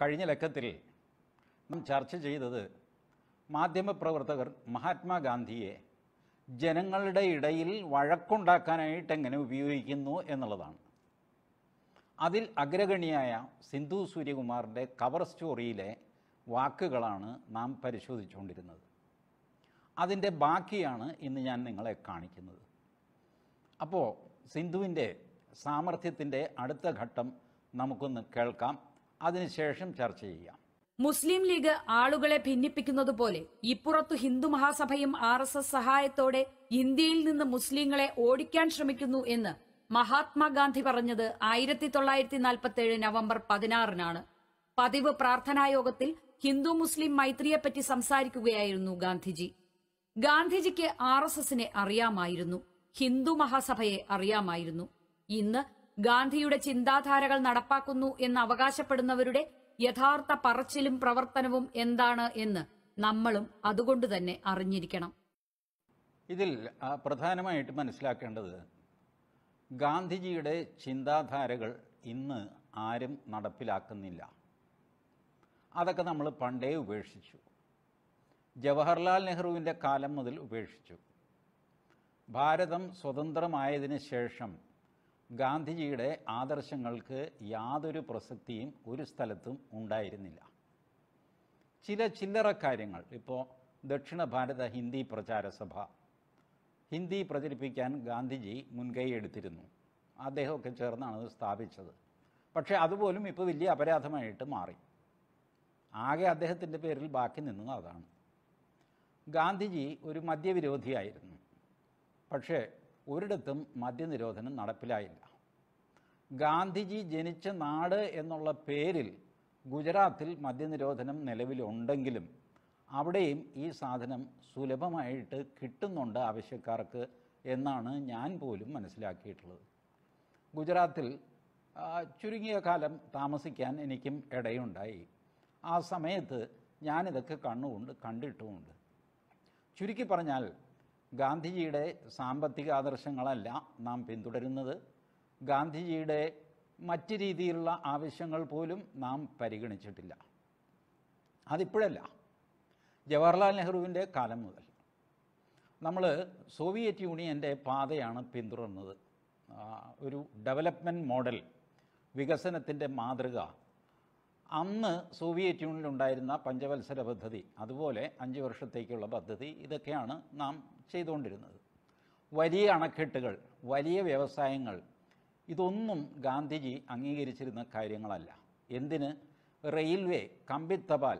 കഴിഞ്ഞ ലക്കത്തിൽ നാം ചർച്ച ചെയ്തത് മാധ്യമപ്രവർത്തകർ മഹാത്മാഗാന്ധിയെ ജനങ്ങളുടെ ഇടയിൽ വഴക്കുണ്ടാക്കാനായിട്ട് എങ്ങനെ ഉപയോഗിക്കുന്നു എന്നുള്ളതാണ് അതിൽ അഗ്രഗണിയായ സിന്ധു സൂര്യകുമാറിൻ്റെ കവർ സ്റ്റോറിയിലെ വാക്കുകളാണ് നാം പരിശോധിച്ചുകൊണ്ടിരുന്നത് അതിൻ്റെ ബാക്കിയാണ് ഇന്ന് ഞാൻ നിങ്ങളെ കാണിക്കുന്നത് അപ്പോൾ സിന്ധുവിൻ്റെ സാമർഥ്യത്തിൻ്റെ അടുത്ത ഘട്ടം നമുക്കൊന്ന് കേൾക്കാം അതിനുശേഷം ചർച്ച ചെയ്യാം മുസ്ലിം ലീഗ് ആളുകളെ ഭിന്നിപ്പിക്കുന്നത് പോലെ ഇപ്പുറത്തു ഹിന്ദു മഹാസഭയും ആർ എസ് എസ് സഹായത്തോടെ ഇന്ത്യയിൽ നിന്ന് മുസ്ലിങ്ങളെ ഓടിക്കാൻ ശ്രമിക്കുന്നു എന്ന് മഹാത്മാഗാന്ധി പറഞ്ഞത് ആയിരത്തി തൊള്ളായിരത്തി നാൽപ്പത്തി ഏഴ് നവംബർ പതിനാറിനാണ് പതിവ് പ്രാർത്ഥനായോഗത്തിൽ ഹിന്ദു മുസ്ലിം മൈത്രിയെപ്പറ്റി സംസാരിക്കുകയായിരുന്നു ഗാന്ധിജി ഗാന്ധിജിക്ക് ആർ എസ് എസിനെ അറിയാമായിരുന്നു ഹിന്ദു മഹാസഭയെ അറിയാമായിരുന്നു ഇന്ന് ഗാന്ധിയുടെ ചിന്താധാരകൾ നടപ്പാക്കുന്നു എന്ന് അവകാശപ്പെടുന്നവരുടെ യഥാർത്ഥ പറച്ചിലും പ്രവർത്തനവും എന്താണ് എന്ന് നമ്മളും അതുകൊണ്ട് തന്നെ അറിഞ്ഞിരിക്കണം ഇതിൽ പ്രധാനമായിട്ട് മനസ്സിലാക്കേണ്ടത് ഗാന്ധിജിയുടെ ചിന്താധാരകൾ ഇന്ന് ആരും നടപ്പിലാക്കുന്നില്ല അതൊക്കെ നമ്മൾ പണ്ടേ ഉപേക്ഷിച്ചു ജവഹർലാൽ നെഹ്റുവിൻ്റെ കാലം മുതൽ ഉപേക്ഷിച്ചു ഭാരതം സ്വതന്ത്രമായതിന് ശേഷം ഗാന്ധിജിയുടെ ആദർശങ്ങൾക്ക് യാതൊരു പ്രസക്തിയും ഒരു സ്ഥലത്തും ഉണ്ടായിരുന്നില്ല ചില ചില്ലറ കാര്യങ്ങൾ ഇപ്പോൾ ദക്ഷിണ ഭാരത ഹിന്ദി പ്രചാര സഭ ഹിന്ദി പ്രചരിപ്പിക്കാൻ ഗാന്ധിജി മുൻകൈ എടുത്തിരുന്നു അദ്ദേഹമൊക്കെ ചേർന്നാണ് അത് സ്ഥാപിച്ചത് പക്ഷേ അതുപോലും ഇപ്പോൾ വലിയ അപരാധമായിട്ട് മാറി ആകെ അദ്ദേഹത്തിൻ്റെ പേരിൽ ബാക്കി നിന്നത് അതാണ് ഗാന്ധിജി ഒരു മദ്യവിരോധിയായിരുന്നു പക്ഷേ ഒരിടത്തും മദ്യനിരോധനം നടപ്പിലായില്ല ഗാന്ധിജി ജനിച്ച നാട് എന്നുള്ള പേരിൽ ഗുജറാത്തിൽ മദ്യനിരോധനം നിലവിലുണ്ടെങ്കിലും അവിടെയും ഈ സാധനം സുലഭമായിട്ട് കിട്ടുന്നുണ്ട് ആവശ്യക്കാർക്ക് എന്നാണ് ഞാൻ പോലും മനസ്സിലാക്കിയിട്ടുള്ളത് ഗുജറാത്തിൽ ചുരുങ്ങിയ കാലം താമസിക്കാൻ എനിക്കും ഇടയുണ്ടായി ആ സമയത്ത് ഞാനിതൊക്കെ കണ്ണുകൊണ്ട് കണ്ടിട്ടുമുണ്ട് ചുരുക്കി പറഞ്ഞാൽ ഗാന്ധിജിയുടെ സാമ്പത്തിക ആദർശങ്ങളല്ല നാം പിന്തുടരുന്നത് ഗാന്ധിജിയുടെ മറ്റ് രീതിയിലുള്ള ആവശ്യങ്ങൾ പോലും നാം പരിഗണിച്ചിട്ടില്ല അതിപ്പോഴല്ല ജവഹർലാൽ നെഹ്റുവിൻ്റെ കാലം മുതൽ നമ്മൾ സോവിയറ്റ് യൂണിയൻ്റെ പാതയാണ് പിന്തുടർന്നത് ഒരു ഡെവലപ്മെൻറ്റ് മോഡൽ വികസനത്തിൻ്റെ മാതൃക അന്ന് സോവിയറ്റ് യൂണിയൻ ഉണ്ടായിരുന്ന പഞ്ചവത്സര പദ്ധതി അതുപോലെ അഞ്ച് വർഷത്തേക്കുള്ള പദ്ധതി ഇതൊക്കെയാണ് നാം ചെയ്തുകൊണ്ടിരുന്നത് വലിയ അണക്കെട്ടുകൾ വലിയ വ്യവസായങ്ങൾ ഇതൊന്നും ഗാന്ധിജി അംഗീകരിച്ചിരുന്ന കാര്യങ്ങളല്ല എന്തിന് റെയിൽവേ കമ്പിത്തപാൽ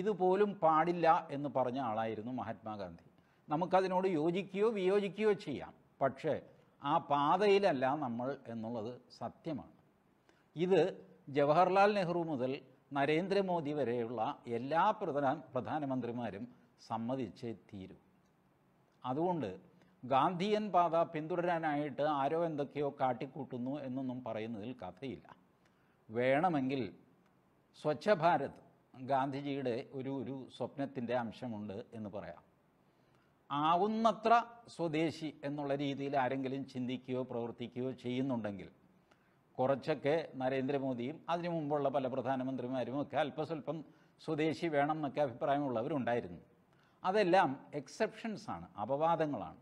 ഇതുപോലും പാടില്ല എന്ന് പറഞ്ഞ ആളായിരുന്നു മഹാത്മാഗാന്ധി നമുക്കതിനോട് യോജിക്കുകയോ വിയോജിക്കുകയോ ചെയ്യാം പക്ഷേ ആ പാതയിലല്ല നമ്മൾ എന്നുള്ളത് സത്യമാണ് ഇത് ജവഹർലാൽ നെഹ്റു മുതൽ നരേന്ദ്രമോദി വരെയുള്ള എല്ലാ പ്രധാന പ്രധാനമന്ത്രിമാരും സമ്മതിച്ചേ തീരും അതുകൊണ്ട് ഗാന്ധിയൻ പാത പിന്തുടരാനായിട്ട് ആരോ എന്തൊക്കെയോ കാട്ടിക്കൂട്ടുന്നു എന്നൊന്നും പറയുന്നതിൽ കഥയില്ല വേണമെങ്കിൽ സ്വച്ഛ ഭാരത് ഗാന്ധിജിയുടെ ഒരു ഒരു സ്വപ്നത്തിൻ്റെ അംശമുണ്ട് എന്ന് പറയാം ആവുന്നത്ര സ്വദേശി എന്നുള്ള രീതിയിൽ ആരെങ്കിലും ചിന്തിക്കുകയോ പ്രവർത്തിക്കുകയോ ചെയ്യുന്നുണ്ടെങ്കിൽ കുറച്ചൊക്കെ നരേന്ദ്രമോദിയും അതിനു മുമ്പുള്ള പല പ്രധാനമന്ത്രിമാരും ഒക്കെ അല്പസ്വല്പം സ്വദേശി വേണം എന്നൊക്കെ അഭിപ്രായമുള്ളവരുണ്ടായിരുന്നു അതെല്ലാം എക്സെപ്ഷൻസ് ആണ് അപവാദങ്ങളാണ്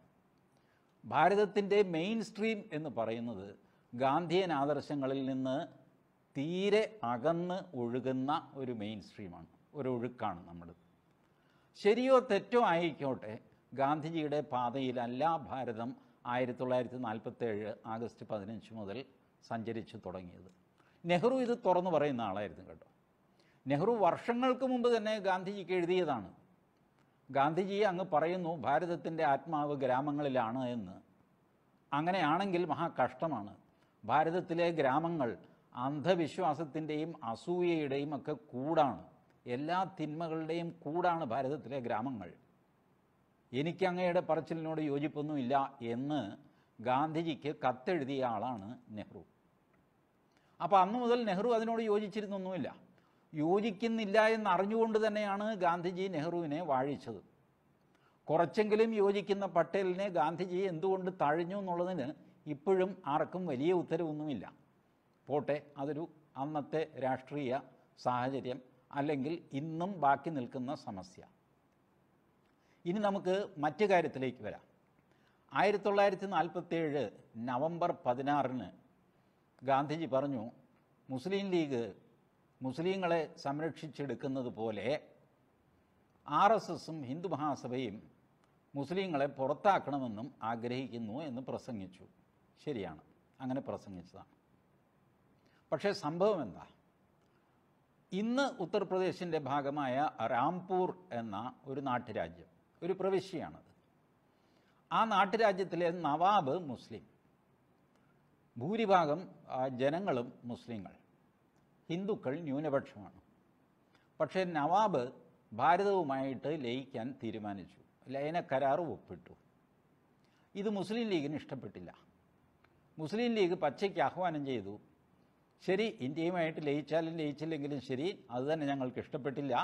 ഭാരതത്തിൻ്റെ മെയിൻ സ്ട്രീം എന്ന് പറയുന്നത് ഗാന്ധിയൻ ആദർശങ്ങളിൽ നിന്ന് തീരെ അകന്ന് ഒഴുകുന്ന ഒരു മെയിൻ സ്ട്രീമാണ് ഒരു ഒഴുക്കാണ് നമ്മൾ ശരിയോ തെറ്റോ ആയിക്കോട്ടെ ഗാന്ധിജിയുടെ പാതയിലല്ല ഭാരതം ആയിരത്തി തൊള്ളായിരത്തി നാൽപ്പത്തേഴ് ആഗസ്റ്റ് പതിനഞ്ച് മുതൽ സഞ്ചരിച്ച് തുടങ്ങിയത് നെഹ്റു ഇത് തുറന്നു പറയുന്ന ആളായിരുന്നു കേട്ടോ നെഹ്റു വർഷങ്ങൾക്ക് മുമ്പ് തന്നെ ഗാന്ധിജിക്ക് എഴുതിയതാണ് ഗാന്ധിജി അങ്ങ് പറയുന്നു ഭാരതത്തിൻ്റെ ആത്മാവ് ഗ്രാമങ്ങളിലാണ് എന്ന് അങ്ങനെയാണെങ്കിൽ മഹാ കഷ്ടമാണ് ഭാരതത്തിലെ ഗ്രാമങ്ങൾ അന്ധവിശ്വാസത്തിൻ്റെയും അസൂയയുടെയും ഒക്കെ കൂടാണ് എല്ലാ തിന്മകളുടെയും കൂടാണ് ഭാരതത്തിലെ ഗ്രാമങ്ങൾ എനിക്കങ്ങയുടെ പറച്ചിലിനോട് യോജിപ്പൊന്നുമില്ല എന്ന് ഗാന്ധിജിക്ക് കത്തെഴുതിയ ആളാണ് നെഹ്റു അപ്പോൾ അന്ന് മുതൽ നെഹ്റു അതിനോട് യോജിച്ചിരുന്നൊന്നുമില്ല യോജിക്കുന്നില്ല എന്ന് അറിഞ്ഞുകൊണ്ട് തന്നെയാണ് ഗാന്ധിജി നെഹ്റുവിനെ വാഴിച്ചത് കുറച്ചെങ്കിലും യോജിക്കുന്ന പട്ടേലിനെ ഗാന്ധിജി എന്തുകൊണ്ട് തഴഞ്ഞു എന്നുള്ളതിന് ഇപ്പോഴും ആർക്കും വലിയ ഉത്തരവൊന്നുമില്ല പോട്ടെ അതൊരു അന്നത്തെ രാഷ്ട്രീയ സാഹചര്യം അല്ലെങ്കിൽ ഇന്നും ബാക്കി നിൽക്കുന്ന സമസ്യ ഇനി നമുക്ക് മറ്റു കാര്യത്തിലേക്ക് വരാം ആയിരത്തി തൊള്ളായിരത്തി നാൽപ്പത്തേഴ് നവംബർ പതിനാറിന് ഗാന്ധിജി പറഞ്ഞു മുസ്ലിം ലീഗ് മുസ്ലിങ്ങളെ സംരക്ഷിച്ചെടുക്കുന്നത് പോലെ ആർ എസ് എസും ഹിന്ദു മഹാസഭയും മുസ്ലിങ്ങളെ പുറത്താക്കണമെന്നും ആഗ്രഹിക്കുന്നു എന്ന് പ്രസംഗിച്ചു ശരിയാണ് അങ്ങനെ പ്രസംഗിച്ചതാണ് പക്ഷേ സംഭവം എന്താ ഇന്ന് ഉത്തർപ്രദേശിൻ്റെ ഭാഗമായ രാംപൂർ എന്ന ഒരു നാട്ടുരാജ്യം ഒരു പ്രവിശ്യയാണ് ആ നാട്ടുരാജ്യത്തിലെ നവാബ് മുസ്ലിം ഭൂരിഭാഗം ജനങ്ങളും മുസ്ലിങ്ങൾ ഹിന്ദുക്കൾ ന്യൂനപക്ഷമാണ് പക്ഷേ നവാബ് ഭാരതവുമായിട്ട് ലയിക്കാൻ തീരുമാനിച്ചു ലയന കരാർ ഒപ്പിട്ടു ഇത് മുസ്ലിം ലീഗിന് ഇഷ്ടപ്പെട്ടില്ല മുസ്ലിം ലീഗ് പച്ചയ്ക്ക് ആഹ്വാനം ചെയ്തു ശരി ഇന്ത്യയുമായിട്ട് ലയിച്ചാലും ലയിച്ചില്ലെങ്കിലും ശരി അതുതന്നെ ഞങ്ങൾക്ക് ഇഷ്ടപ്പെട്ടില്ല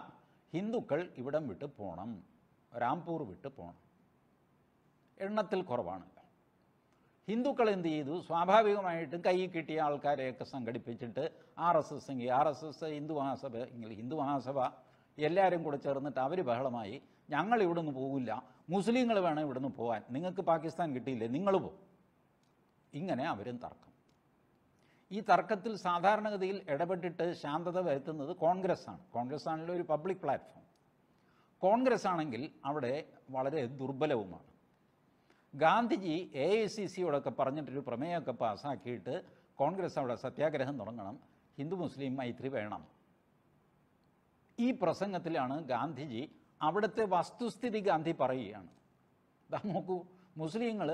ഹിന്ദുക്കൾ ഇവിടം വിട്ട് പോകണം രാംപൂർ വിട്ട് പോകണം എണ്ണത്തിൽ കുറവാണ് ഹിന്ദുക്കൾ എന്ത് ചെയ്തു സ്വാഭാവികമായിട്ടും കൈ കിട്ടിയ ആൾക്കാരെയൊക്കെ സംഘടിപ്പിച്ചിട്ട് ആർ എസ് എസ് എങ്കിൽ R S S Hindu Mahasabha എങ്കിൽ ഹിന്ദു മഹാസഭ എല്ലാവരും കൂടെ ചേർന്നിട്ട് അവർ ബഹളമായി ഞങ്ങൾ ഇവിടുന്ന് പോകില്ല മുസ്ലിങ്ങൾ വേണം ഇവിടുന്ന് പോകാൻ നിങ്ങൾക്ക് പാകിസ്ഥാൻ കിട്ടിയില്ലേ നിങ്ങൾ പോകും ഇങ്ങനെ അവരും തർക്കം ഈ തർക്കത്തിൽ സാധാരണഗതിയിൽ ഇടപെട്ടിട്ട് ശാന്തത വരുത്തുന്നത് ആണ് കോൺഗ്രസ് ആണല്ലോ ഒരു പബ്ലിക് പ്ലാറ്റ്ഫോം കോൺഗ്രസ് ആണെങ്കിൽ അവിടെ വളരെ ദുർബലവുമാണ് ഗാന്ധിജി എ ഐ സി സിയോടൊക്കെ പറഞ്ഞിട്ടൊരു പ്രമേയമൊക്കെ പാസ്സാക്കിയിട്ട് കോൺഗ്രസ് അവിടെ സത്യാഗ്രഹം തുടങ്ങണം ഹിന്ദു മുസ്ലിം മൈത്രി വേണം ഈ പ്രസംഗത്തിലാണ് ഗാന്ധിജി അവിടുത്തെ വസ്തുസ്ഥിതി ഗാന്ധി പറയുകയാണ് നോക്കൂ മുസ്ലിങ്ങൾ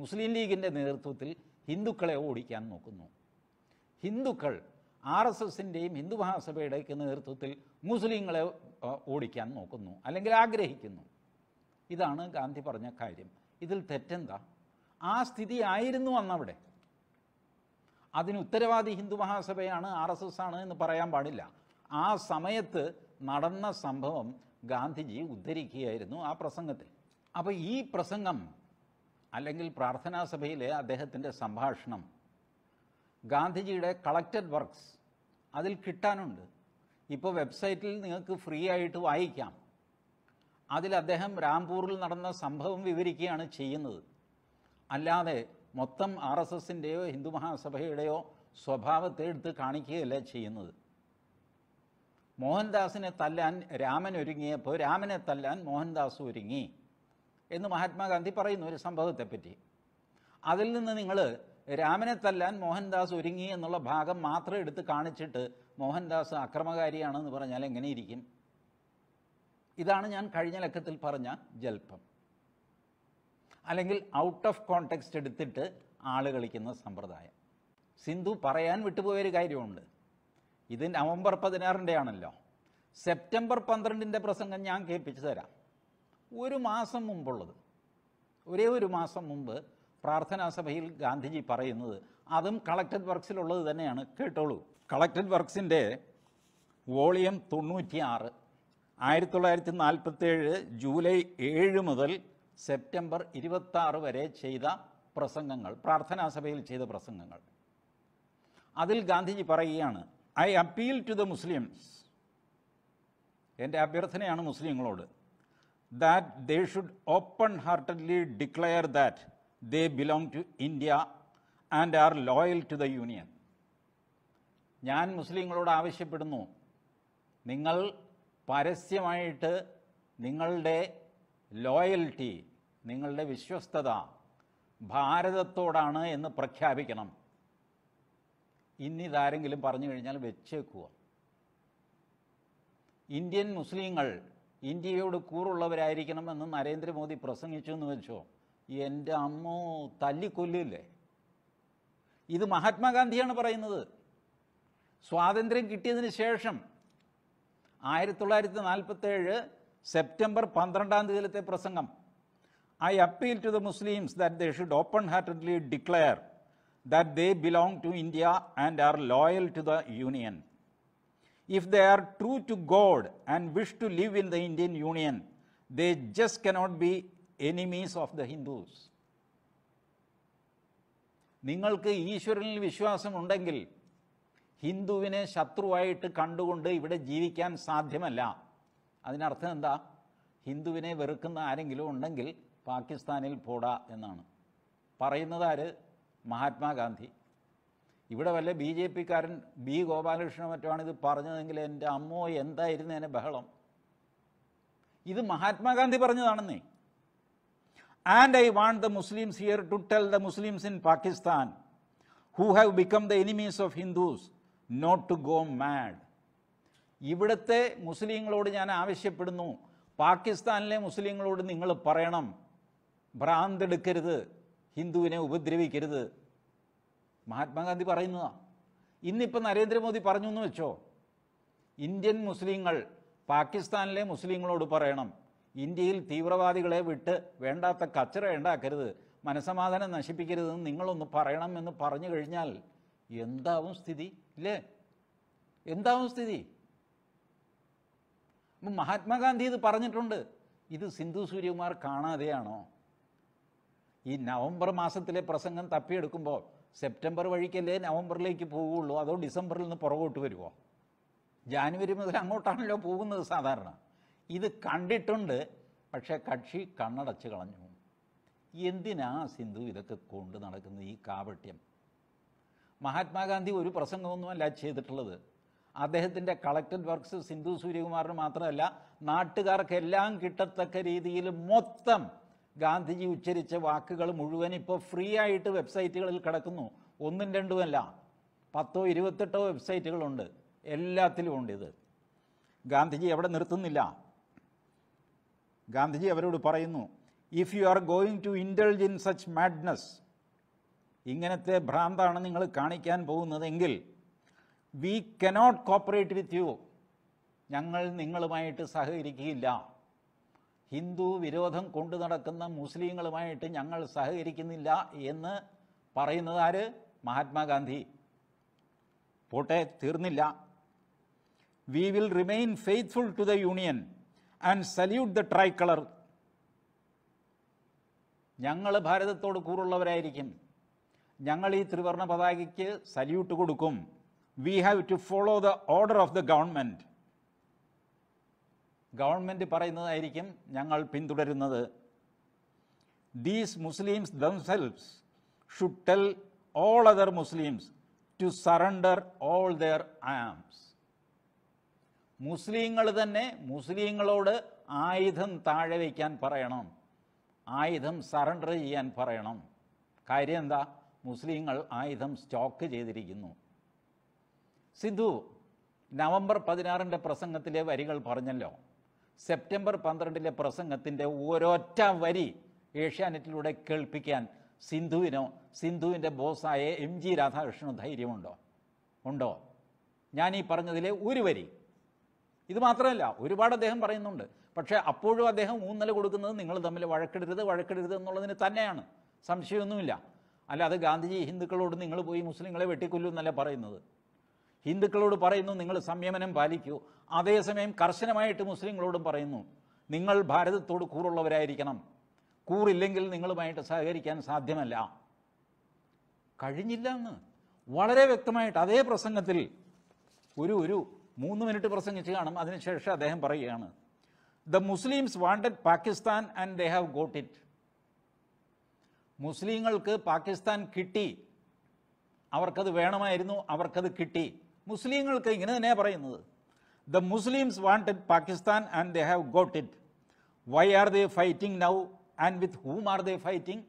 മുസ്ലിം ലീഗിൻ്റെ നേതൃത്വത്തിൽ ഹിന്ദുക്കളെ ഓടിക്കാൻ നോക്കുന്നു ഹിന്ദുക്കൾ ആർ എസ് എസിൻ്റെയും ഹിന്ദു മഹാസഭയുടെയൊക്കെ നേതൃത്വത്തിൽ മുസ്ലിങ്ങളെ ഓടിക്കാൻ നോക്കുന്നു അല്ലെങ്കിൽ ആഗ്രഹിക്കുന്നു ഇതാണ് ഗാന്ധി പറഞ്ഞ കാര്യം ഇതിൽ തെറ്റെന്താ ആ സ്ഥിതി ആയിരുന്നു അന്നവിടെ അതിന് ഉത്തരവാദി ഹിന്ദു മഹാസഭയാണ് ആർ എസ് എസ് ആണ് എന്ന് പറയാൻ പാടില്ല ആ സമയത്ത് നടന്ന സംഭവം ഗാന്ധിജി ഉദ്ധരിക്കുകയായിരുന്നു ആ പ്രസംഗത്തിൽ അപ്പോൾ ഈ പ്രസംഗം അല്ലെങ്കിൽ പ്രാർത്ഥനാ സഭയിലെ അദ്ദേഹത്തിൻ്റെ സംഭാഷണം ഗാന്ധിജിയുടെ കളക്റ്റഡ് വർക്ക്സ് അതിൽ കിട്ടാനുണ്ട് ഇപ്പോൾ വെബ്സൈറ്റിൽ നിങ്ങൾക്ക് ഫ്രീ ആയിട്ട് വായിക്കാം അതിൽ അദ്ദേഹം രാംപൂറിൽ നടന്ന സംഭവം വിവരിക്കുകയാണ് ചെയ്യുന്നത് അല്ലാതെ മൊത്തം ആർ എസ് എസിൻ്റെയോ ഹിന്ദു മഹാസഭയുടെയോ സ്വഭാവത്തെ എടുത്ത് കാണിക്കുകയല്ല ചെയ്യുന്നത് മോഹൻദാസിനെ തല്ലാൻ രാമൻ ഒരുങ്ങിയപ്പോൾ രാമനെ തല്ലാൻ മോഹൻദാസ് ഒരുങ്ങി എന്ന് മഹാത്മാഗാന്ധി പറയുന്നു ഒരു സംഭവത്തെപ്പറ്റി അതിൽ നിന്ന് നിങ്ങൾ രാമനെ തല്ലാൻ മോഹൻദാസ് ഒരുങ്ങി എന്നുള്ള ഭാഗം മാത്രം എടുത്ത് കാണിച്ചിട്ട് മോഹൻദാസ് അക്രമകാരിയാണെന്ന് പറഞ്ഞാൽ എങ്ങനെയിരിക്കും ഇതാണ് ഞാൻ കഴിഞ്ഞ ലക്കത്തിൽ പറഞ്ഞ ജൽപ്പം അല്ലെങ്കിൽ ഔട്ട് ഓഫ് കോണ്ടെക്സ്റ്റ് എടുത്തിട്ട് ആള് കളിക്കുന്ന സമ്പ്രദായം സിന്ധു പറയാൻ വിട്ടുപോയൊരു കാര്യമുണ്ട് ഇത് നവംബർ പതിനാറിൻ്റെ ആണല്ലോ സെപ്റ്റംബർ പന്ത്രണ്ടിൻ്റെ പ്രസംഗം ഞാൻ കേൾപ്പിച്ചു തരാം ഒരു മാസം മുമ്പുള്ളത് ഒരേ ഒരു മാസം മുമ്പ് പ്രാർത്ഥനാ സഭയിൽ ഗാന്ധിജി പറയുന്നത് അതും കളക്ടഡ് വർക്ക്സിലുള്ളത് തന്നെയാണ് കേട്ടോളൂ കളക്ടഡ് വർക്ക്സിൻ്റെ വോളിയം തൊണ്ണൂറ്റിയാറ് ആയിരത്തി തൊള്ളായിരത്തി നാൽപ്പത്തേഴ് ജൂലൈ ഏഴ് മുതൽ സെപ്റ്റംബർ ഇരുപത്താറ് വരെ ചെയ്ത പ്രസംഗങ്ങൾ പ്രാർത്ഥനാ സഭയിൽ ചെയ്ത പ്രസംഗങ്ങൾ അതിൽ ഗാന്ധിജി പറയുകയാണ് I appeal to the Muslims എൻ്റെ അഭ്യർത്ഥനയാണ് മുസ്ലിങ്ങളോട് that they should open heartedly declare that they belong to India and are loyal to the union ഞാൻ മുസ്ലിങ്ങളോട് ആവശ്യപ്പെടുന്നു നിങ്ങൾ പരസ്യമായിട്ട് നിങ്ങളുടെ ലോയൽറ്റി നിങ്ങളുടെ വിശ്വസ്തത ഭാരതത്തോടാണ് എന്ന് പ്രഖ്യാപിക്കണം ഇന്നിതാരെങ്കിലും പറഞ്ഞു കഴിഞ്ഞാൽ വെച്ചേക്കുക ഇന്ത്യൻ മുസ്ലിങ്ങൾ ഇന്ത്യയോട് കൂറുള്ളവരായിരിക്കണം എന്ന് നരേന്ദ്രമോദി പ്രസംഗിച്ചു എന്ന് വെച്ചോ എൻ്റെ അമ്മോ തല്ലിക്കൊല്ലില്ലേ ഇത് മഹാത്മാഗാന്ധിയാണ് പറയുന്നത് സ്വാതന്ത്ര്യം കിട്ടിയതിന് ശേഷം ആയിരത്തി തൊള്ളായിരത്തി നാൽപ്പത്തേഴ് സെപ്റ്റംബർ പന്ത്രണ്ടാം തീയതിയിലത്തെ പ്രസംഗം I appeal to the Muslims that they should open heartedly declare that they belong to India and are loyal to the Union. If they are true to God and wish to live in the Indian Union, they just cannot be enemies of the Hindus. നിങ്ങൾക്ക് ഈശ്വരനിൽ വിശ്വാസമുണ്ടെങ്കിൽ ഹിന്ദുവിനെ ശത്രുവായിട്ട് കണ്ടുകൊണ്ട് ഇവിടെ ജീവിക്കാൻ സാധ്യമല്ല അതിനർത്ഥം എന്താ ഹിന്ദുവിനെ വെറുക്കുന്ന ആരെങ്കിലും ഉണ്ടെങ്കിൽ പാകിസ്ഥാനിൽ പോടാ എന്നാണ് പറയുന്നത് ആര് മഹാത്മാഗാന്ധി ഇവിടെ വല്ല ബി ജെ പിക്കാരൻ ബി ഗോപാലകൃഷ്ണ മറ്റുമാണ് ഇത് പറഞ്ഞതെങ്കിൽ എൻ്റെ അമ്മോ എന്തായിരുന്നു എന്നെ ബഹളം ഇത് മഹാത്മാഗാന്ധി പറഞ്ഞതാണെന്നേ and I want the Muslims here to tell the Muslims in Pakistan who have become the enemies of Hindus not to go mad ഇവിടുത്തെ മുസ്ലിങ്ങളോട് ഞാൻ ആവശ്യപ്പെടുന്നു പാകിസ്ഥാനിലെ മുസ്ലിങ്ങളോട് നിങ്ങൾ പറയണം ഭ്രാന്തെടുക്കരുത് ഹിന്ദുവിനെ ഉപദ്രവിക്കരുത് മഹാത്മാഗാന്ധി പറയുന്നതാണ് ഇന്നിപ്പോൾ നരേന്ദ്രമോദി പറഞ്ഞു എന്ന് വെച്ചോ ഇന്ത്യൻ മുസ്ലിങ്ങൾ പാകിസ്ഥാനിലെ മുസ്ലിങ്ങളോട് പറയണം ഇന്ത്യയിൽ തീവ്രവാദികളെ വിട്ട് വേണ്ടാത്ത കച്ചറ ഉണ്ടാക്കരുത് മനസമാധാനം നശിപ്പിക്കരുതെന്ന് നിങ്ങളൊന്ന് എന്ന് പറഞ്ഞു കഴിഞ്ഞാൽ എന്താവും സ്ഥിതി ഇല്ലേ എന്താവും സ്ഥിതി മഹാത്മാഗാന്ധി ഇത് പറഞ്ഞിട്ടുണ്ട് ഇത് സിന്ധു സൂര്യകുമാർ കാണാതെയാണോ ഈ നവംബർ മാസത്തിലെ പ്രസംഗം തപ്പിയെടുക്കുമ്പോൾ സെപ്റ്റംബർ വഴിക്കല്ലേ നവംബറിലേക്ക് പോവുകയുള്ളൂ അതോ ഡിസംബറിൽ നിന്ന് പുറകോട്ട് വരുമോ ജാനുവരി മുതൽ അങ്ങോട്ടാണല്ലോ പോകുന്നത് സാധാരണ ഇത് കണ്ടിട്ടുണ്ട് പക്ഷേ കക്ഷി കണ്ണടച്ച് കളഞ്ഞു എന്തിനാ സിന്ധു ഇതൊക്കെ കൊണ്ട് നടക്കുന്നത് ഈ കാപട്യം മഹാത്മാഗാന്ധി ഒരു പ്രസംഗമൊന്നുമല്ല ചെയ്തിട്ടുള്ളത് അദ്ദേഹത്തിൻ്റെ കളക്ടഡ് വർക്ക്സ് സിന്ധു സൂര്യകുമാറിന് മാത്രമല്ല നാട്ടുകാർക്കെല്ലാം കിട്ടത്തക്ക രീതിയിൽ മൊത്തം ഗാന്ധിജി ഉച്ചരിച്ച വാക്കുകൾ മുഴുവൻ ഇപ്പോൾ ഫ്രീ ആയിട്ട് വെബ്സൈറ്റുകളിൽ കിടക്കുന്നു ഒന്നും രണ്ടുമല്ല പത്തോ ഇരുപത്തെട്ടോ വെബ്സൈറ്റുകളുണ്ട് എല്ലാത്തിലും ഉണ്ട് ഇത് ഗാന്ധിജി എവിടെ നിർത്തുന്നില്ല ഗാന്ധിജി അവരോട് പറയുന്നു if you are going to indulge in such madness ഇങ്ങനത്തെ ഭ്രാന്താണ് നിങ്ങൾ കാണിക്കാൻ പോകുന്നതെങ്കിൽ we cannot cooperate with you ഞങ്ങൾ നിങ്ങളുമായിട്ട് സഹകരിക്കില്ല ഹിന്ദു വിരോധം കൊണ്ടു നടക്കുന്ന മുസ്ലിങ്ങളുമായിട്ട് ഞങ്ങൾ സഹകരിക്കുന്നില്ല എന്ന് പറയുന്നത് ആര് മഹാത്മാഗാന്ധി പോട്ടെ തീർന്നില്ല we will remain faithful to the union and salute the tricolour ഞങ്ങൾ ഭാരതത്തോട് കൂറുള്ളവരായിരിക്കും ഞങ്ങൾ ഈ ത്രിവർണ പതാകയ്ക്ക് സല്യൂട്ട് കൊടുക്കും we have to follow the order of the government government പറയുന്നതായിരിക്കും ഞങ്ങൾ പിന്തുടരുന്നത് these Muslims themselves should tell all other Muslims to surrender all their arms മുസ്ലിങ്ങൾ തന്നെ മുസ്ലിങ്ങളോട് ആയുധം താഴെ വയ്ക്കാൻ പറയണം ആയുധം സറണ്ടർ ചെയ്യാൻ പറയണം കാര്യം എന്താ മുസ്ലിങ്ങൾ ആയുധം സ്റ്റോക്ക് ചെയ്തിരിക്കുന്നു സിന്ധു നവംബർ പതിനാറിൻ്റെ പ്രസംഗത്തിലെ വരികൾ പറഞ്ഞല്ലോ സെപ്റ്റംബർ പന്ത്രണ്ടിലെ പ്രസംഗത്തിൻ്റെ ഓരോറ്റ വരി ഏഷ്യാനെറ്റിലൂടെ കേൾപ്പിക്കാൻ സിന്ധുവിനോ സിന്ധുവിൻ്റെ ബോസായ എം ജി രാധാകൃഷ്ണനോ ധൈര്യമുണ്ടോ ഉണ്ടോ ഞാൻ ഈ പറഞ്ഞതിലെ ഒരു വരി ഇത് മാത്രമല്ല ഒരുപാട് അദ്ദേഹം പറയുന്നുണ്ട് പക്ഷേ അപ്പോഴും അദ്ദേഹം ഊന്നൽ കൊടുക്കുന്നത് നിങ്ങൾ തമ്മിൽ വഴക്കെടുരുത് വഴക്കെടുരുത് എന്നുള്ളതിന് തന്നെയാണ് സംശയമൊന്നുമില്ല അല്ലാതെ ഗാന്ധിജി ഹിന്ദുക്കളോട് നിങ്ങൾ പോയി മുസ്ലിങ്ങളെ വെട്ടിക്കൊല്ലൂ എന്നല്ല പറയുന്നത് ഹിന്ദുക്കളോട് പറയുന്നു നിങ്ങൾ സംയമനം പാലിക്കൂ അതേസമയം കർശനമായിട്ട് മുസ്ലിങ്ങളോടും പറയുന്നു നിങ്ങൾ ഭാരതത്തോട് കൂറുള്ളവരായിരിക്കണം കൂറില്ലെങ്കിൽ നിങ്ങളുമായിട്ട് സഹകരിക്കാൻ സാധ്യമല്ല കഴിഞ്ഞില്ല എന്ന് വളരെ വ്യക്തമായിട്ട് അതേ പ്രസംഗത്തിൽ ഒരു ഒരു മൂന്ന് മിനിറ്റ് പ്രസംഗിച്ച് കാണും അതിനുശേഷം അദ്ദേഹം പറയുകയാണ് the Muslims wanted Pakistan and they have got it മുസ്ലിങ്ങൾക്ക് പാകിസ്ഥാൻ കിട്ടി അവർക്കത് വേണമായിരുന്നു അവർക്കത് കിട്ടി മുസ്ലിങ്ങൾക്ക് ഇങ്ങനെ തന്നെയാണ് പറയുന്നത് the Muslims wanted Pakistan and they have got it why are they fighting now and with whom are they fighting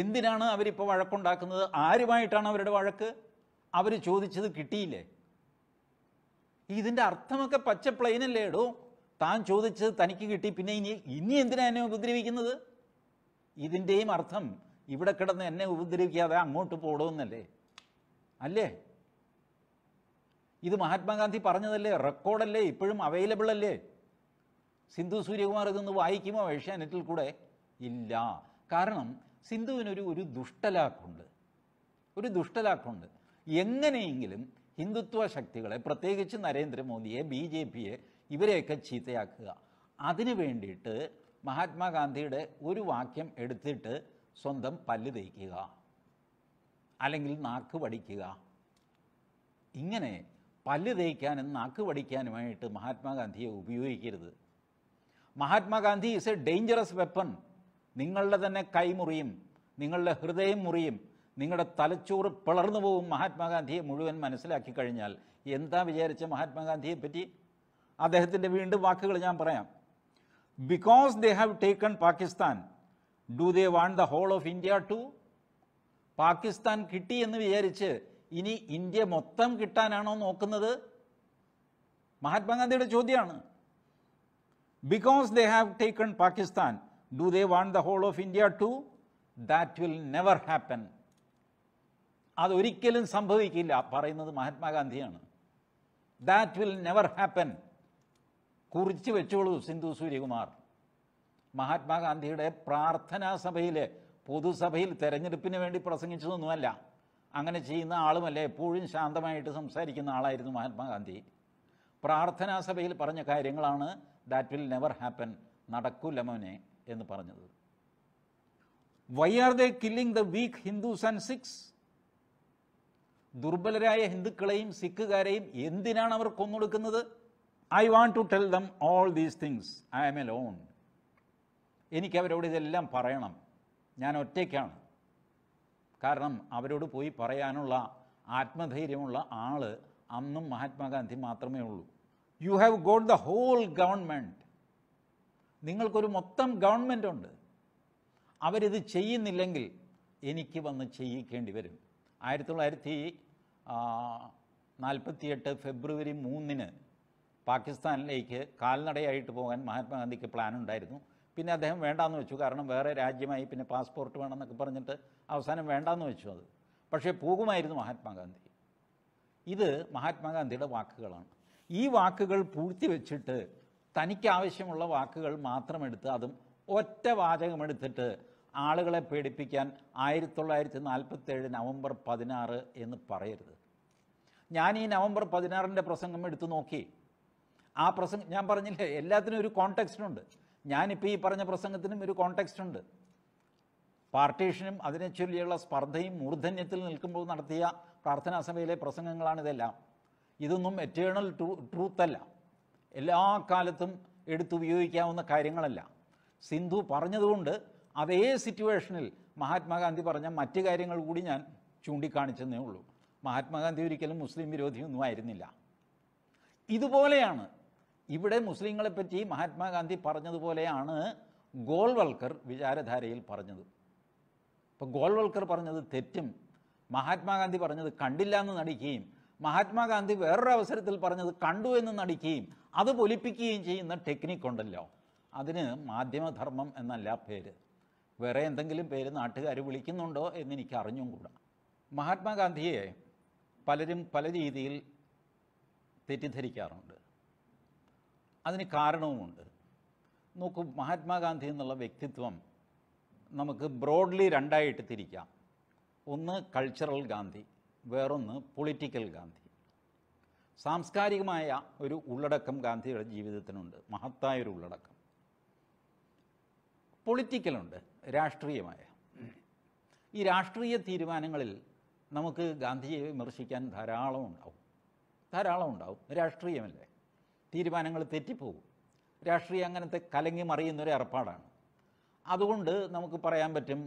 എന്തിനാണ് അവരിപ്പോൾ വഴക്കുണ്ടാക്കുന്നത് ആരുമായിട്ടാണ് അവരുടെ വഴക്ക് അവർ ചോദിച്ചത് കിട്ടിയില്ലേ ഇതിൻ്റെ അർത്ഥമൊക്കെ പച്ച പ്ലെയിനല്ലേ ഇടൂ താൻ ചോദിച്ചത് തനിക്ക് കിട്ടി പിന്നെ ഇനി ഇനി എന്തിനാ എന്നെ ഉപദ്രവിക്കുന്നത് ഇതിൻ്റെയും അർത്ഥം ഇവിടെ കിടന്ന് എന്നെ ഉപദ്രവിക്കാതെ അങ്ങോട്ട് പോടുമെന്നല്ലേ അല്ലേ ഇത് മഹാത്മാഗാന്ധി പറഞ്ഞതല്ലേ റെക്കോർഡല്ലേ ഇപ്പോഴും അവൈലബിൾ അല്ലേ സിന്ധു സൂര്യകുമാർ ഇതൊന്ന് വായിക്കുമോ ഏഷ്യാനെറ്റിൽ കൂടെ ഇല്ല കാരണം സിന്ധുവിനൊരു ഒരു ദുഷ്ടലാക്കുണ്ട് ഒരു ദുഷ്ടലാക്കുണ്ട് എങ്ങനെയെങ്കിലും ഹിന്ദുത്വ ശക്തികളെ പ്രത്യേകിച്ച് നരേന്ദ്രമോദിയെ ബി ജെ പിയെ ഇവരെയൊക്കെ ചീത്തയാക്കുക അതിനു വേണ്ടിയിട്ട് മഹാത്മാഗാന്ധിയുടെ ഒരു വാക്യം എടുത്തിട്ട് സ്വന്തം പല്ല് തേക്കുക അല്ലെങ്കിൽ നാക്ക് പഠിക്കുക ഇങ്ങനെ പല്ല് തേക്കാനും നാക്ക് പഠിക്കാനുമായിട്ട് മഹാത്മാഗാന്ധിയെ ഉപയോഗിക്കരുത് Mahatma Gandhi is a dangerous weapon നിങ്ങളുടെ തന്നെ കൈമുറിയും നിങ്ങളുടെ ഹൃദയം മുറിയും നിങ്ങളുടെ തലച്ചോറ് പിളർന്നു പോകും മഹാത്മാഗാന്ധിയെ മുഴുവൻ മനസ്സിലാക്കി കഴിഞ്ഞാൽ എന്താ വിചാരിച്ച മഹാത്മാഗാന്ധിയെ പറ്റി അദ്ദേഹത്തിൻ്റെ വീണ്ടും വാക്കുകൾ ഞാൻ പറയാം because they have taken Pakistan, do they want the whole of India too? Pakistan കിട്ടി എന്ന് വിചാരിച്ച് ഇനി ഇന്ത്യ മൊത്തം കിട്ടാനാണോ നോക്കുന്നത് മഹാത്മാഗാന്ധിയുടെ ചോദ്യമാണ് because they have taken Pakistan do they want the whole of India to that will never happen അതൊരിക്കലും സംഭവിക്കില്ല പറയുന്നത് മഹാത്മാഗാന്ധിയാണ് ദാറ്റ് വിൽ നെവർ ഹാപ്പൻ കുറിച്ച് വെച്ചോളൂ സിന്ധു സൂര്യകുമാർ മഹാത്മാഗാന്ധിയുടെ പ്രാർത്ഥനാ സഭയിലെ പൊതുസഭയിൽ തെരഞ്ഞെടുപ്പിന് വേണ്ടി പ്രസംഗിച്ചതൊന്നുമല്ല അങ്ങനെ ചെയ്യുന്ന ആളുമല്ല എപ്പോഴും ശാന്തമായിട്ട് സംസാരിക്കുന്ന ആളായിരുന്നു മഹാത്മാഗാന്ധി പ്രാർത്ഥനാ സഭയിൽ പറഞ്ഞ കാര്യങ്ങളാണ് ദാറ്റ് വിൽ നെവർ ഹാപ്പൻ നടക്കൂല മോനെ എന്ന് പറഞ്ഞത് why are they killing the weak Hindus and Sikhs ദുർബലരായ ഹിന്ദുക്കളെയും സിഖുകാരെയും എന്തിനാണ് അവർ കൊന്നൊടുക്കുന്നത് I want to tell them all these things I am alone എനിക്ക് അവരോട് ഇതെല്ലാം പറയണം ഞാൻ ഒറ്റയ്ക്കാണ് കാരണം അവരോട് പോയി പറയാനുള്ള ആത്മധൈര്യമുള്ള ആൾ അന്നും മഹാത്മാഗാന്ധി മാത്രമേ ഉള്ളൂ you have got the whole government നിങ്ങൾക്കൊരു മൊത്തം ഗവൺമെൻറ് ഉണ്ട് അവരിത് ചെയ്യുന്നില്ലെങ്കിൽ എനിക്ക് വന്ന് ചെയ്യിക്കേണ്ടി വരും ആയിരത്തി തൊള്ളായിരത്തി നാൽപ്പത്തിയെട്ട് ഫെബ്രുവരി മൂന്നിന് പാകിസ്ഥാനിലേക്ക് കാൽനടയായിട്ട് പോകാൻ മഹാത്മാഗാന്ധിക്ക് പ്ലാൻ ഉണ്ടായിരുന്നു പിന്നെ അദ്ദേഹം വേണ്ടാന്ന് വെച്ചു കാരണം വേറെ രാജ്യമായി പിന്നെ പാസ്പോർട്ട് വേണമെന്നൊക്കെ പറഞ്ഞിട്ട് അവസാനം വേണ്ടാന്ന് വെച്ചു അത് പക്ഷേ പോകുമായിരുന്നു മഹാത്മാഗാന്ധി ഇത് മഹാത്മാഗാന്ധിയുടെ വാക്കുകളാണ് ഈ വാക്കുകൾ പൂഴ്ത്തി വെച്ചിട്ട് തനിക്ക് ആവശ്യമുള്ള വാക്കുകൾ മാത്രം എടുത്ത് അതും ഒറ്റ വാചകമെടുത്തിട്ട് ആളുകളെ പേടിപ്പിക്കാൻ ആയിരത്തി തൊള്ളായിരത്തി നാൽപ്പത്തേഴ് നവംബർ പതിനാറ് എന്ന് പറയരുത് ഞാൻ ഈ നവംബർ പതിനാറിൻ്റെ പ്രസംഗം എടുത്തു നോക്കി ആ പ്രസംഗം ഞാൻ പറഞ്ഞില്ലേ എല്ലാത്തിനും ഒരു കോണ്ടെക്സ്റ്റുണ്ട് ഞാനിപ്പോൾ ഈ പറഞ്ഞ പ്രസംഗത്തിനും ഒരു കോണ്ടെക്സ്റ്റ് ഉണ്ട് പാർട്ടീഷനും അതിനെ ചൊല്ലിയുള്ള സ്പർദ്ധയും മൂർധന്യത്തിൽ നിൽക്കുമ്പോൾ നടത്തിയ പ്രാർത്ഥനാ സഭയിലെ പ്രസംഗങ്ങളാണ് ഇതെല്ലാം ഇതൊന്നും എറ്റേണൽ ട്രൂ അല്ല എല്ലാ കാലത്തും എടുത്തുപയോഗിക്കാവുന്ന കാര്യങ്ങളല്ല സിന്ധു പറഞ്ഞതുകൊണ്ട് അതേ സിറ്റുവേഷനിൽ മഹാത്മാഗാന്ധി പറഞ്ഞ മറ്റു കാര്യങ്ങൾ കൂടി ഞാൻ ചൂണ്ടിക്കാണിച്ചെന്നേ ഉള്ളൂ മഹാത്മാഗാന്ധി ഒരിക്കലും മുസ്ലിം വിരോധിയൊന്നും ആയിരുന്നില്ല ഇതുപോലെയാണ് ഇവിടെ മുസ്ലിങ്ങളെ പറ്റി മഹാത്മാഗാന്ധി പറഞ്ഞതുപോലെയാണ് ഗോൾവൽക്കർ വിചാരധാരയിൽ പറഞ്ഞത് അപ്പോൾ ഗോൾവൽക്കർ പറഞ്ഞത് തെറ്റും മഹാത്മാഗാന്ധി പറഞ്ഞത് കണ്ടില്ല എന്ന് നടിക്കുകയും മഹാത്മാഗാന്ധി വേറൊരു അവസരത്തിൽ പറഞ്ഞത് കണ്ടു എന്ന് നടിക്കുകയും അത് പൊലിപ്പിക്കുകയും ചെയ്യുന്ന ടെക്നിക്ക് ഉണ്ടല്ലോ അതിന് മാധ്യമധർമ്മം എന്നല്ല പേര് വേറെ എന്തെങ്കിലും പേര് നാട്ടുകാർ വിളിക്കുന്നുണ്ടോ എന്നെനിക്ക് അറിഞ്ഞും കൂടാ മഹാത്മാഗാന്ധിയെ പലരും പല രീതിയിൽ തെറ്റിദ്ധരിക്കാറുണ്ട് അതിന് കാരണവുമുണ്ട് നോക്കൂ മഹാത്മാഗാന്ധി എന്നുള്ള വ്യക്തിത്വം നമുക്ക് ബ്രോഡ്ലി രണ്ടായിട്ട് തിരിക്കാം ഒന്ന് കൾച്ചറൽ ഗാന്ധി വേറൊന്ന് പൊളിറ്റിക്കൽ ഗാന്ധി സാംസ്കാരികമായ ഒരു ഉള്ളടക്കം ഗാന്ധിയുടെ ജീവിതത്തിനുണ്ട് മഹത്തായ ഒരു ഉള്ളടക്കം പൊളിറ്റിക്കലുണ്ട് രാഷ്ട്രീയമായ ഈ രാഷ്ട്രീയ തീരുമാനങ്ങളിൽ നമുക്ക് ഗാന്ധിയെ വിമർശിക്കാൻ ധാരാളം ഉണ്ടാവും ധാരാളം ഉണ്ടാവും രാഷ്ട്രീയമല്ലേ തീരുമാനങ്ങൾ തെറ്റിപ്പോകും രാഷ്ട്രീയം അങ്ങനത്തെ കലങ്ങി മറിയുന്നൊരു ഏർപ്പാടാണ് അതുകൊണ്ട് നമുക്ക് പറയാൻ പറ്റും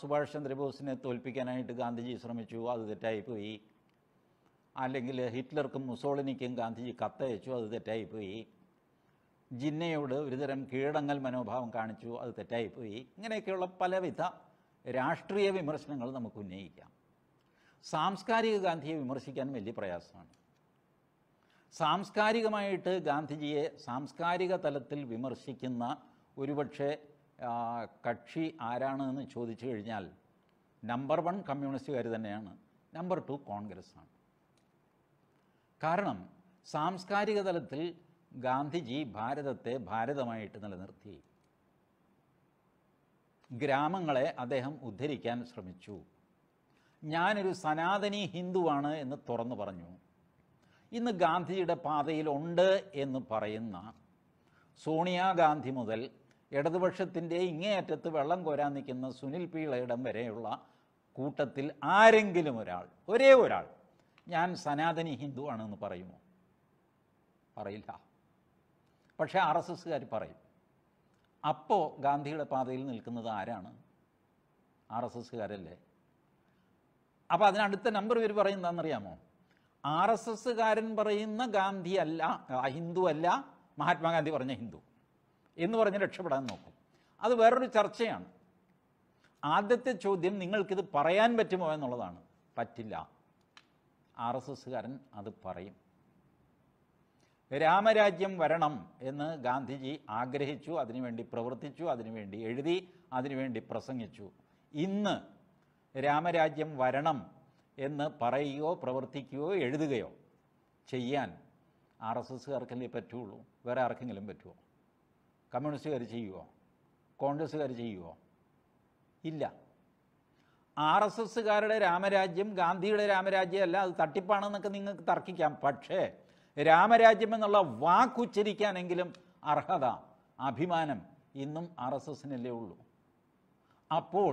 സുഭാഷ് ചന്ദ്രബോസിനെ തോൽപ്പിക്കാനായിട്ട് ഗാന്ധിജി ശ്രമിച്ചു അത് തെറ്റായിപ്പോയി അല്ലെങ്കിൽ ഹിറ്റ്ലർക്കും മുസോളിനിക്കും ഗാന്ധിജി കത്തയച്ചു അത് തെറ്റായിപ്പോയി ജിന്നയോട് ഒരുതരം കീഴടങ്ങൽ മനോഭാവം കാണിച്ചു അത് തെറ്റായിപ്പോയി ഇങ്ങനെയൊക്കെയുള്ള പലവിധ രാഷ്ട്രീയ വിമർശനങ്ങൾ നമുക്ക് ഉന്നയിക്കാം സാംസ്കാരിക ഗാന്ധിയെ വിമർശിക്കാൻ വലിയ പ്രയാസമാണ് സാംസ്കാരികമായിട്ട് ഗാന്ധിജിയെ സാംസ്കാരിക തലത്തിൽ വിമർശിക്കുന്ന ഒരുപക്ഷെ കക്ഷി ആരാണ് എന്ന് ചോദിച്ചു കഴിഞ്ഞാൽ നമ്പർ വൺ കമ്മ്യൂണിസ്റ്റുകാർ തന്നെയാണ് നമ്പർ ടു കോൺഗ്രസ് ആണ് കാരണം സാംസ്കാരിക തലത്തിൽ ഗാന്ധിജി ഭാരതത്തെ ഭാരതമായിട്ട് നിലനിർത്തി ഗ്രാമങ്ങളെ അദ്ദേഹം ഉദ്ധരിക്കാൻ ശ്രമിച്ചു ഞാനൊരു സനാതനി ഹിന്ദുവാണ് എന്ന് തുറന്നു പറഞ്ഞു ഇന്ന് ഗാന്ധിജിയുടെ പാതയിലുണ്ട് എന്ന് പറയുന്ന സോണിയാഗാന്ധി മുതൽ ഇടതുപക്ഷത്തിൻ്റെ ഇങ്ങേയറ്റത്ത് വെള്ളം കോരാൻ നിൽക്കുന്ന സുനിൽ പീളയിടം വരെയുള്ള കൂട്ടത്തിൽ ആരെങ്കിലും ഒരാൾ ഒരേ ഒരാൾ ഞാൻ സനാതനി ഹിന്ദു ആണെന്ന് പറയുമോ പറയില്ല പക്ഷേ ആർ എസ് എസ്സുകാർ പറയും അപ്പോൾ ഗാന്ധിയുടെ പാതയിൽ നിൽക്കുന്നത് ആരാണ് ആർ എസ് എസ്സുകാരല്ലേ അപ്പോൾ അതിനടുത്ത നമ്പർ ഇവർ പറയുന്നതെന്നറിയാമോ ആർ എസ് എസ്സുകാരൻ പറയുന്ന ഗാന്ധി അല്ല ഹിന്ദു അല്ല മഹാത്മാഗാന്ധി പറഞ്ഞ ഹിന്ദു എന്ന് പറഞ്ഞ് രക്ഷപ്പെടാൻ നോക്കും അത് വേറൊരു ചർച്ചയാണ് ആദ്യത്തെ ചോദ്യം നിങ്ങൾക്കിത് പറയാൻ പറ്റുമോ എന്നുള്ളതാണ് പറ്റില്ല ആർ എസ് എസ്സുകാരൻ അത് പറയും രാമരാജ്യം വരണം എന്ന് ഗാന്ധിജി ആഗ്രഹിച്ചു അതിനുവേണ്ടി പ്രവർത്തിച്ചു അതിനുവേണ്ടി എഴുതി അതിനുവേണ്ടി പ്രസംഗിച്ചു ഇന്ന് രാമരാജ്യം വരണം എന്ന് പറയുകയോ പ്രവർത്തിക്കുകയോ എഴുതുകയോ ചെയ്യാൻ ആർ എസ് എസ്സുകാർക്കല്ലേ പറ്റുള്ളൂ വേറെ ആർക്കെങ്കിലും പറ്റുമോ കമ്മ്യൂണിസ്റ്റുകാർ ചെയ്യുമോ കോൺഗ്രസ്സുകാർ ചെയ്യുമോ ഇല്ല ആർ എസ് എസ്സുകാരുടെ രാമരാജ്യം ഗാന്ധിയുടെ രാമരാജ്യമല്ല അത് തട്ടിപ്പാണെന്നൊക്കെ നിങ്ങൾക്ക് തർക്കിക്കാം പക്ഷേ രാമരാജ്യം എന്നുള്ള വാക്കുച്ചരിക്കാനെങ്കിലും അർഹത അഭിമാനം ഇന്നും ആർ എസ് എസിനല്ലേ ഉള്ളൂ അപ്പോൾ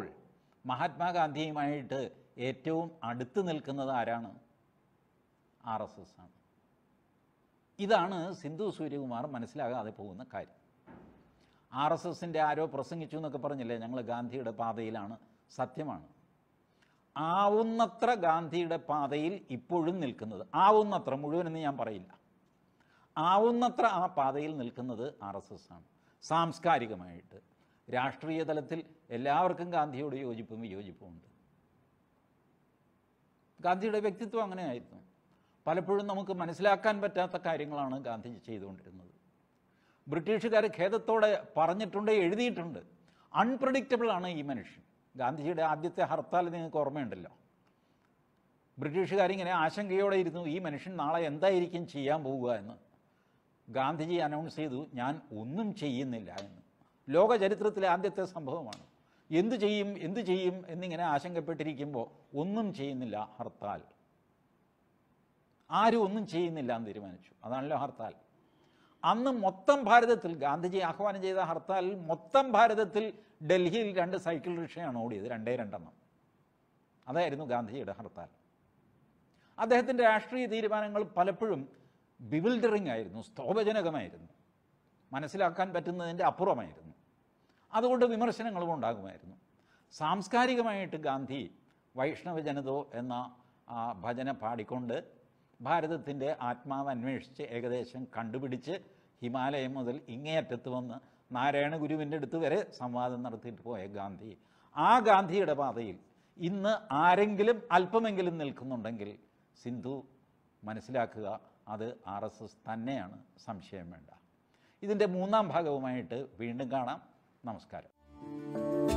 മഹാത്മാഗാന്ധിയുമായിട്ട് ഏറ്റവും അടുത്ത് നിൽക്കുന്നത് ആരാണ് ആർ എസ് എസ് ആണ് ഇതാണ് സിന്ധു സൂര്യകുമാർ മനസ്സിലാകാതെ പോകുന്ന കാര്യം ആർ എസ് എസിൻ്റെ ആരോ പ്രസംഗിച്ചു എന്നൊക്കെ പറഞ്ഞില്ലേ ഞങ്ങൾ ഗാന്ധിയുടെ പാതയിലാണ് സത്യമാണ് ആവുന്നത്ര ഗാന്ധിയുടെ പാതയിൽ ഇപ്പോഴും നിൽക്കുന്നത് ആവുന്നത്ര മുഴുവനെന്ന് ഞാൻ പറയില്ല ആവുന്നത്ര ആ പാതയിൽ നിൽക്കുന്നത് ആർ എസ് എസ് ആണ് സാംസ്കാരികമായിട്ട് രാഷ്ട്രീയ തലത്തിൽ എല്ലാവർക്കും ഗാന്ധിയോട് യോജിപ്പും വിയോജിപ്പുമുണ്ട് ഉണ്ട് ഗാന്ധിയുടെ വ്യക്തിത്വം അങ്ങനെയായിരുന്നു പലപ്പോഴും നമുക്ക് മനസ്സിലാക്കാൻ പറ്റാത്ത കാര്യങ്ങളാണ് ഗാന്ധി ചെയ്തുകൊണ്ടിരുന്നത് ബ്രിട്ടീഷുകാർ ഖേദത്തോടെ പറഞ്ഞിട്ടുണ്ട് എഴുതിയിട്ടുണ്ട് അൺപ്രഡിക്റ്റബിൾ ആണ് ഈ മനുഷ്യൻ ഗാന്ധിജിയുടെ ആദ്യത്തെ ഹർത്താൽ നിങ്ങൾക്ക് ഓർമ്മയുണ്ടല്ലോ ബ്രിട്ടീഷുകാരിങ്ങനെ ആശങ്കയോടെ ഇരുന്നു ഈ മനുഷ്യൻ നാളെ എന്തായിരിക്കും ചെയ്യാൻ പോവുക എന്ന് ഗാന്ധിജി അനൗൺസ് ചെയ്തു ഞാൻ ഒന്നും ചെയ്യുന്നില്ല എന്ന് ലോക ചരിത്രത്തിലെ ആദ്യത്തെ സംഭവമാണ് എന്തു ചെയ്യും എന്തു ചെയ്യും എന്നിങ്ങനെ ആശങ്കപ്പെട്ടിരിക്കുമ്പോൾ ഒന്നും ചെയ്യുന്നില്ല ഹർത്താൽ ആരും ഒന്നും ചെയ്യുന്നില്ല എന്ന് തീരുമാനിച്ചു അതാണല്ലോ ഹർത്താൽ അന്ന് മൊത്തം ഭാരതത്തിൽ ഗാന്ധിജി ആഹ്വാനം ചെയ്ത ഹർത്താൽ മൊത്തം ഭാരതത്തിൽ ഡൽഹിയിൽ രണ്ട് സൈക്കിൾ റിക്ഷയാണ് ഓടിയത് രണ്ടേ രണ്ടെണ്ണം അതായിരുന്നു ഗാന്ധിജിയുടെ ഹർത്താൽ അദ്ദേഹത്തിൻ്റെ രാഷ്ട്രീയ തീരുമാനങ്ങൾ പലപ്പോഴും ബിവിൽഡറിംഗ് ആയിരുന്നു സ്തോഭജനകമായിരുന്നു മനസ്സിലാക്കാൻ പറ്റുന്നതിൻ്റെ അപ്പുറമായിരുന്നു അതുകൊണ്ട് വിമർശനങ്ങളും ഉണ്ടാകുമായിരുന്നു സാംസ്കാരികമായിട്ട് ഗാന്ധി വൈഷ്ണവ ജനതോ എന്ന ഭജന പാടിക്കൊണ്ട് ഭാരതത്തിൻ്റെ ആത്മാവ് അന്വേഷിച്ച് ഏകദേശം കണ്ടുപിടിച്ച് ഹിമാലയം മുതൽ ഇങ്ങേയറ്റത്ത് വന്ന് നാരായണ ഗുരുവിൻ്റെ അടുത്ത് വരെ സംവാദം നടത്തിയിട്ട് പോയ ഗാന്ധി ആ ഗാന്ധിയുടെ പാതയിൽ ഇന്ന് ആരെങ്കിലും അല്പമെങ്കിലും നിൽക്കുന്നുണ്ടെങ്കിൽ സിന്ധു മനസ്സിലാക്കുക അത് ആർ എസ് എസ് തന്നെയാണ് സംശയം വേണ്ട ഇതിൻ്റെ മൂന്നാം ഭാഗവുമായിട്ട് വീണ്ടും കാണാം നമസ്കാരം